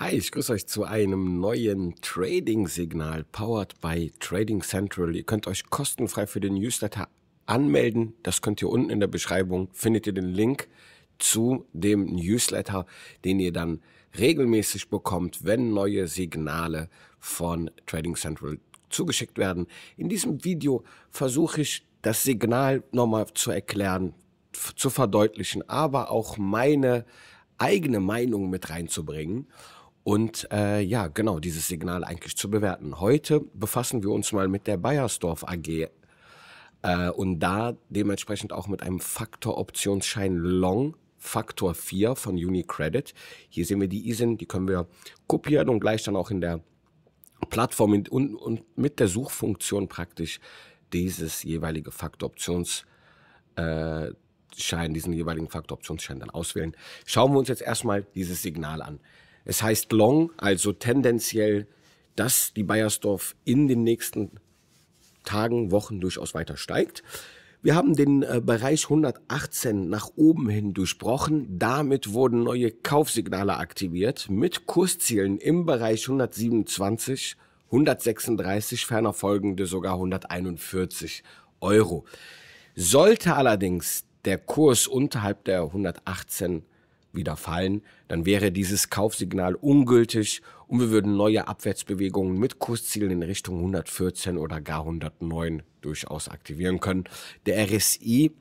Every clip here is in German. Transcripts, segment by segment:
Hi, ich grüße euch zu einem neuen Trading-Signal, powered by Trading Central. Ihr könnt euch kostenfrei für den Newsletter anmelden. Das könnt ihr unten in der Beschreibung, findet ihr den Link zu dem Newsletter, den ihr dann regelmäßig bekommt, wenn neue Signale von Trading Central zugeschickt werden. In diesem Video versuche ich, das Signal nochmal zu erklären, zu verdeutlichen, aber auch meine eigene Meinung mit reinzubringen. Und äh, ja, genau, dieses Signal eigentlich zu bewerten. Heute befassen wir uns mal mit der Bayersdorf AG äh, und da dementsprechend auch mit einem Faktor-Optionsschein Long Faktor 4 von UniCredit. Hier sehen wir die ISIN, die können wir kopieren und gleich dann auch in der Plattform und, und mit der Suchfunktion praktisch dieses jeweilige Faktoroptionsschein, äh, diesen jeweiligen Faktor-Optionsschein dann auswählen. Schauen wir uns jetzt erstmal dieses Signal an. Es heißt long, also tendenziell, dass die Bayersdorf in den nächsten Tagen, Wochen durchaus weiter steigt. Wir haben den äh, Bereich 118 nach oben hin durchbrochen. Damit wurden neue Kaufsignale aktiviert mit Kurszielen im Bereich 127, 136, ferner folgende sogar 141 Euro. Sollte allerdings der Kurs unterhalb der 118 wieder fallen, dann wäre dieses Kaufsignal ungültig und wir würden neue Abwärtsbewegungen mit Kurszielen in Richtung 114 oder gar 109 durchaus aktivieren können. Der RSI,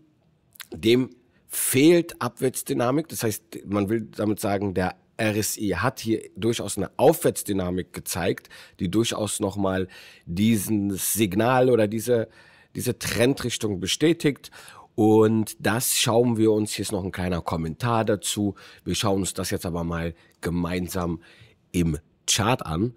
dem fehlt Abwärtsdynamik, das heißt, man will damit sagen, der RSI hat hier durchaus eine Aufwärtsdynamik gezeigt, die durchaus nochmal dieses Signal oder diese, diese Trendrichtung bestätigt und das schauen wir uns jetzt noch ein kleiner Kommentar dazu. Wir schauen uns das jetzt aber mal gemeinsam im Chart an.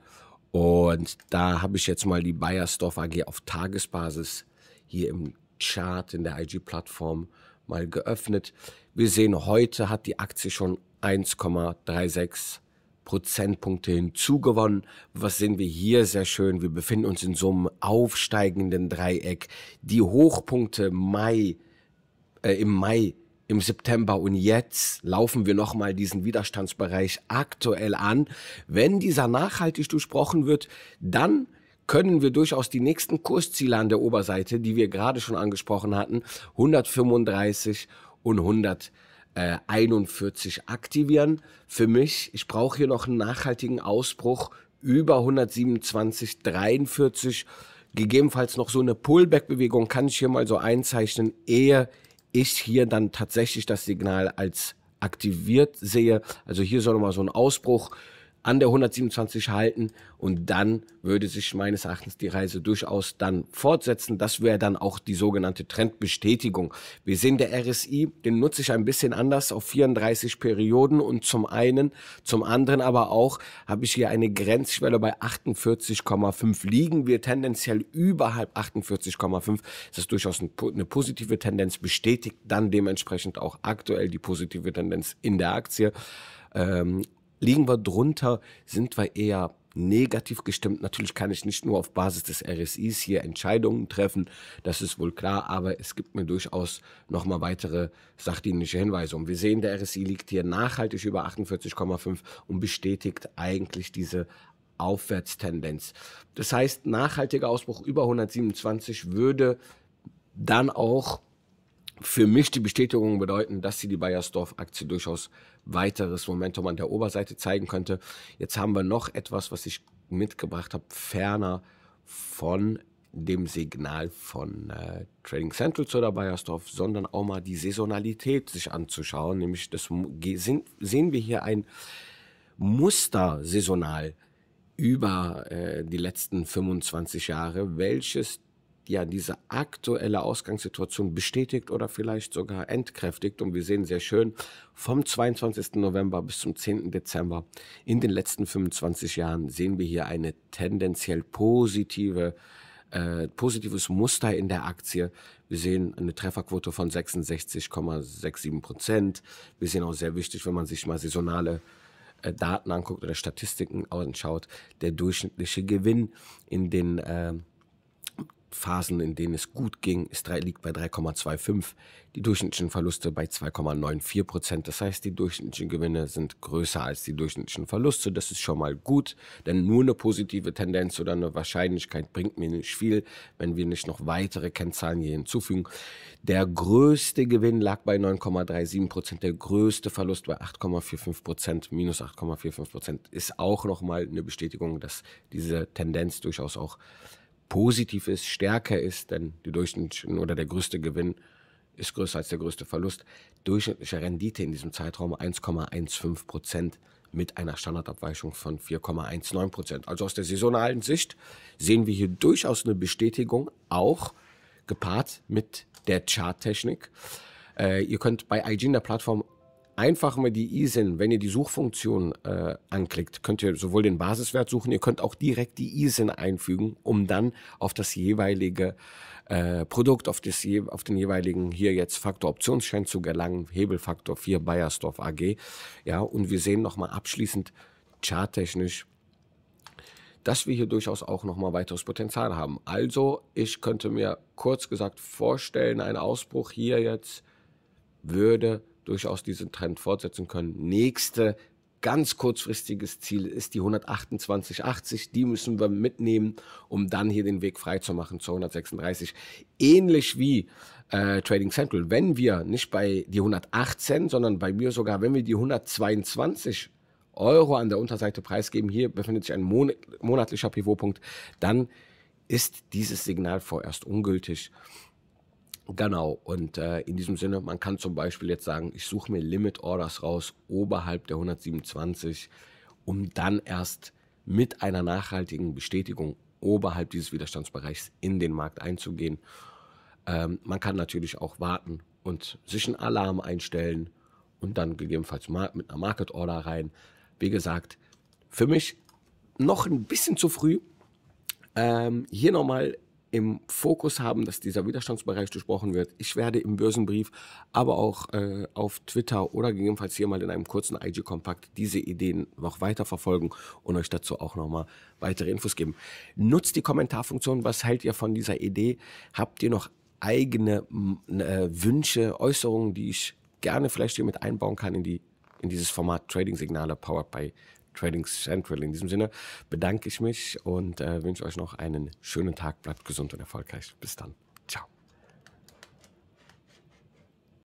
Und da habe ich jetzt mal die Bayersdorf AG auf Tagesbasis hier im Chart in der IG-Plattform mal geöffnet. Wir sehen, heute hat die Aktie schon 1,36 Prozentpunkte hinzugewonnen. Was sehen wir hier sehr schön? Wir befinden uns in so einem aufsteigenden Dreieck. Die Hochpunkte Mai äh, im Mai, im September und jetzt laufen wir nochmal diesen Widerstandsbereich aktuell an. Wenn dieser nachhaltig durchbrochen wird, dann können wir durchaus die nächsten Kursziele an der Oberseite, die wir gerade schon angesprochen hatten, 135 und 100 41 aktivieren. Für mich, ich brauche hier noch einen nachhaltigen Ausbruch über 127, 43. Gegebenenfalls noch so eine Pullback-Bewegung kann ich hier mal so einzeichnen, ehe ich hier dann tatsächlich das Signal als aktiviert sehe. Also hier soll mal so ein Ausbruch an der 127 halten und dann würde sich meines Erachtens die Reise durchaus dann fortsetzen. Das wäre dann auch die sogenannte Trendbestätigung. Wir sehen der RSI, den nutze ich ein bisschen anders auf 34 Perioden und zum einen, zum anderen aber auch habe ich hier eine Grenzschwelle bei 48,5 liegen. Wir tendenziell überhalb 48,5. Das ist durchaus eine positive Tendenz, bestätigt dann dementsprechend auch aktuell die positive Tendenz in der Aktie. Ähm, liegen wir drunter, sind wir eher negativ gestimmt. Natürlich kann ich nicht nur auf Basis des RSIs hier Entscheidungen treffen, das ist wohl klar, aber es gibt mir durchaus nochmal weitere sachdienliche Hinweise. Und wir sehen, der RSI liegt hier nachhaltig über 48,5 und bestätigt eigentlich diese Aufwärtstendenz. Das heißt, nachhaltiger Ausbruch über 127 würde dann auch für mich die Bestätigung bedeuten, dass sie die Bayersdorf-Aktie durchaus weiteres Momentum an der Oberseite zeigen könnte. Jetzt haben wir noch etwas, was ich mitgebracht habe, ferner von dem Signal von äh, Trading Central zu der Bayersdorf, sondern auch mal die Saisonalität sich anzuschauen. Nämlich das sind, sehen wir hier ein Muster saisonal über äh, die letzten 25 Jahre, welches ja diese aktuelle Ausgangssituation bestätigt oder vielleicht sogar entkräftigt. Und wir sehen sehr schön, vom 22. November bis zum 10. Dezember in den letzten 25 Jahren sehen wir hier eine tendenziell positive äh, positives Muster in der Aktie. Wir sehen eine Trefferquote von 66,67 Prozent. Wir sehen auch sehr wichtig, wenn man sich mal saisonale äh, Daten anguckt oder Statistiken anschaut, der durchschnittliche Gewinn in den äh, Phasen, in denen es gut ging, ist, liegt bei 3,25, die durchschnittlichen Verluste bei 2,94 Prozent. Das heißt, die durchschnittlichen Gewinne sind größer als die durchschnittlichen Verluste. Das ist schon mal gut, denn nur eine positive Tendenz oder eine Wahrscheinlichkeit bringt mir nicht viel, wenn wir nicht noch weitere Kennzahlen hier hinzufügen. Der größte Gewinn lag bei 9,37 Prozent, der größte Verlust bei 8,45 Prozent, minus 8,45 Prozent, ist auch nochmal eine Bestätigung, dass diese Tendenz durchaus auch positiv ist, stärker ist, denn die durchschnittliche oder der größte Gewinn ist größer als der größte Verlust. Durchschnittliche Rendite in diesem Zeitraum 1,15 Prozent mit einer Standardabweichung von 4,19 Prozent. Also aus der saisonalen Sicht sehen wir hier durchaus eine Bestätigung, auch gepaart mit der Charttechnik. Äh, ihr könnt bei IG in der Plattform einfach mal die ISIN, wenn ihr die Suchfunktion äh, anklickt, könnt ihr sowohl den Basiswert suchen, ihr könnt auch direkt die ISIN einfügen, um dann auf das jeweilige äh, Produkt, auf, das, auf den jeweiligen hier jetzt Faktor Optionsschein zu gelangen, Hebelfaktor 4 Bayersdorf AG. Ja, und wir sehen nochmal abschließend charttechnisch, dass wir hier durchaus auch nochmal weiteres Potenzial haben. Also, ich könnte mir kurz gesagt vorstellen, ein Ausbruch hier jetzt würde durchaus diesen Trend fortsetzen können. Nächste ganz kurzfristiges Ziel ist die 128,80. Die müssen wir mitnehmen, um dann hier den Weg freizumachen zu zu 136. Ähnlich wie äh, Trading Central. Wenn wir nicht bei die 118, sondern bei mir sogar, wenn wir die 122 Euro an der Unterseite preisgeben, hier befindet sich ein Mon monatlicher Pivotpunkt, dann ist dieses Signal vorerst ungültig. Genau, und äh, in diesem Sinne, man kann zum Beispiel jetzt sagen, ich suche mir Limit Orders raus oberhalb der 127, um dann erst mit einer nachhaltigen Bestätigung oberhalb dieses Widerstandsbereichs in den Markt einzugehen. Ähm, man kann natürlich auch warten und sich einen Alarm einstellen und dann gegebenenfalls mit einer Market Order rein. Wie gesagt, für mich noch ein bisschen zu früh, ähm, hier nochmal im Fokus haben, dass dieser Widerstandsbereich gesprochen wird. Ich werde im Börsenbrief, aber auch äh, auf Twitter oder gegebenenfalls hier mal in einem kurzen IG-Kompakt diese Ideen noch weiter verfolgen und euch dazu auch nochmal weitere Infos geben. Nutzt die Kommentarfunktion. Was hält ihr von dieser Idee? Habt ihr noch eigene äh, Wünsche, Äußerungen, die ich gerne vielleicht hier mit einbauen kann in die in dieses Format Trading Signale powered by Trading Central. In diesem Sinne bedanke ich mich und äh, wünsche euch noch einen schönen Tag. Bleibt gesund und erfolgreich. Bis dann.